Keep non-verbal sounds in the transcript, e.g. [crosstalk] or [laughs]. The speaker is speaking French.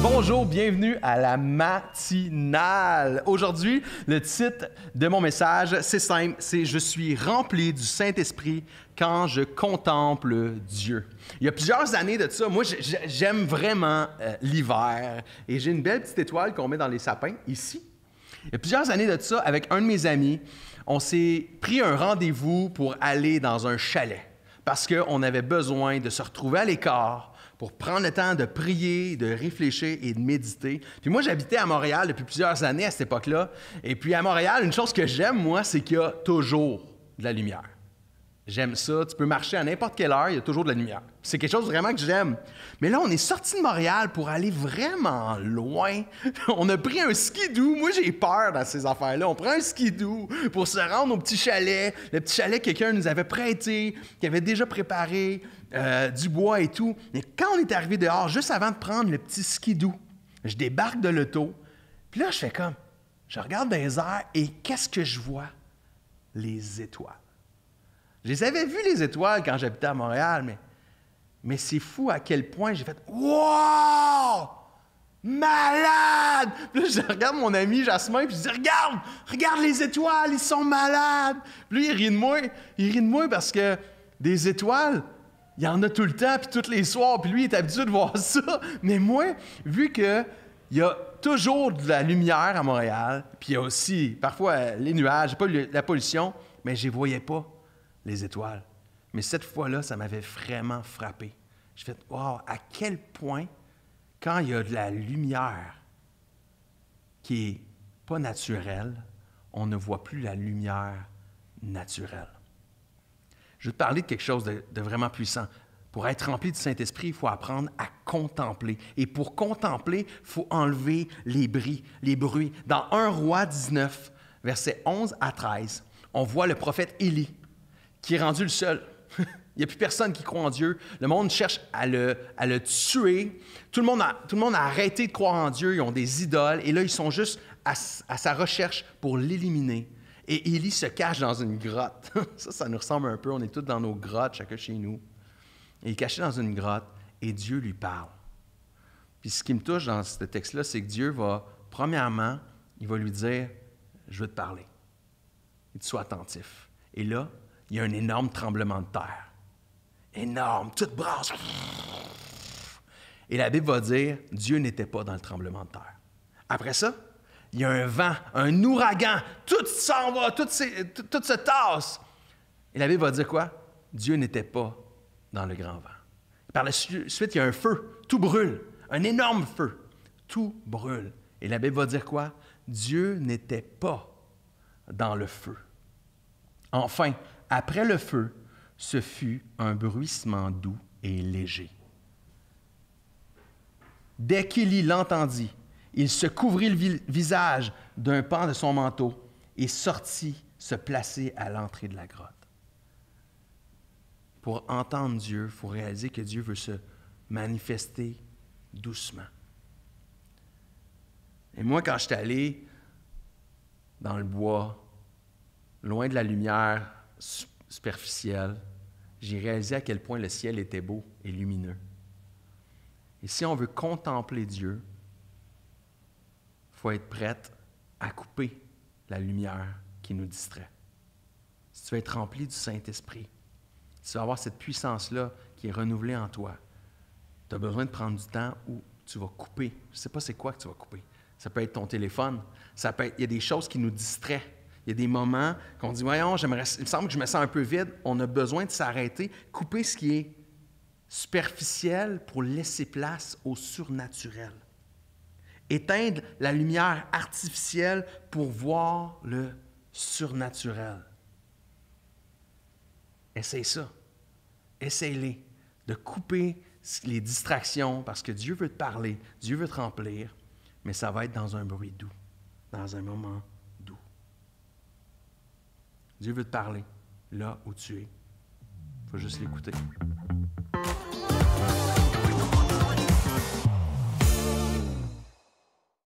bonjour, bienvenue à la matinale. Aujourd'hui, le titre de mon message, c'est simple, c'est Je suis rempli du Saint-Esprit quand je contemple Dieu. Il y a plusieurs années de ça, moi j'aime vraiment euh, l'hiver et j'ai une belle petite étoile qu'on met dans les sapins ici. Il y a plusieurs années de ça, avec un de mes amis, on s'est pris un rendez-vous pour aller dans un chalet parce qu'on avait besoin de se retrouver à l'écart pour prendre le temps de prier, de réfléchir et de méditer. Puis moi, j'habitais à Montréal depuis plusieurs années à cette époque-là. Et puis à Montréal, une chose que j'aime, moi, c'est qu'il y a toujours de la lumière. J'aime ça. Tu peux marcher à n'importe quelle heure, il y a toujours de la lumière. C'est quelque chose vraiment que j'aime. Mais là, on est sorti de Montréal pour aller vraiment loin. [laughs] on a pris un skidoo. Moi, j'ai peur dans ces affaires-là. On prend un skidoo pour se rendre au petit chalet. Le petit chalet que quelqu'un nous avait prêté, qui avait déjà préparé. Euh, du bois et tout. Mais quand on est arrivé dehors, juste avant de prendre le petit skidou, je débarque de l'auto. Puis là, je fais comme, je regarde dans les airs et qu'est-ce que je vois? Les étoiles. Je les avais vues, les étoiles, quand j'habitais à Montréal, mais, mais c'est fou à quel point j'ai fait Wow! Malade! Puis là, je regarde mon ami Jasmin, puis je dis Regarde! Regarde les étoiles, ils sont malades! Puis lui, il rit de moi. Il rit de moi parce que des étoiles, il y en a tout le temps, puis tous les soirs, puis lui, il est habitué de voir ça. [laughs] Mais moi, vu qu'il y a toujours de la lumière à Montréal, puis il y a aussi parfois les nuages, pas la pollution, mais je voyais pas les étoiles. Mais cette fois-là, ça m'avait vraiment frappé. Je fais wow, à quel point quand il y a de la lumière qui n'est pas naturelle, on ne voit plus la lumière naturelle. Je vais te parler de quelque chose de, vraiment puissant. Pour être rempli du Saint-Esprit, il faut apprendre à contempler. Et pour contempler, il faut enlever les bris, les bruits. Dans 1 Roi 19, versets 11 à 13, on voit le prophète Élie qui est rendu le seul. [laughs] Il n'y a plus personne qui croit en Dieu. Le monde cherche à le, tuer. Tout le, monde a, arrêté de croire en Dieu. Ils ont des idoles. Et là, ils sont juste à sa recherche pour l'éliminer, et Élie se cache dans une grotte. [laughs] ça, ça nous ressemble un peu. On est tous dans nos grottes, chacun chez nous. il est caché dans une grotte et Dieu lui parle. Puis ce qui me touche dans ce texte-là, c'est que Dieu va, premièrement, il va lui dire Je veux te parler. Il tu sois attentif. Et là, il y a un énorme tremblement de terre. Énorme, toute brasse. Et la Bible va dire Dieu n'était pas dans le tremblement de terre. Après ça, il y a un vent, un ouragan, tout s'en va, tout, se tasse. Et la Bible va dire quoi? Dieu n'était pas dans le grand vent. Par la suite, il y a un feu, tout brûle, un énorme feu, tout brûle. Et la Bible va dire quoi? Dieu n'était pas dans le feu. Enfin, après le feu, ce fut un bruissement doux et léger. Dès qu'Élie l'entendit, il se couvrit le visage d'un pan de son manteau et sortit se placer à l'entrée de la grotte. Pour entendre Dieu, il faut réaliser que Dieu veut se manifester doucement. Et moi, quand je suis allé dans le bois, loin de la lumière superficielle, j'ai réalisé à quel point le ciel était beau et lumineux. Et si on veut contempler Dieu, faut être prête à couper la lumière qui nous distrait. Si tu veux être rempli du Saint-Esprit, si tu veux avoir cette puissance-là qui est renouvelée en toi, tu as besoin de prendre du temps où tu vas couper. Je ne sais pas c'est quoi que tu vas couper. Ça peut être ton téléphone. Ça peut il y a des choses qui nous distraient. Il y a des moments qu'on dit, voyons, il me semble que je me sens un peu vide. On a besoin de s'arrêter, couper ce qui est superficiel pour laisser place au surnaturel éteindre la lumière artificielle pour voir le surnaturel. Essaye ça. Essaye-les de couper les distractions parce que Dieu veut te parler, Dieu veut te remplir, mais ça va être dans un bruit doux, dans un moment doux. Dieu veut te parler là où tu es. Il faut juste l'écouter.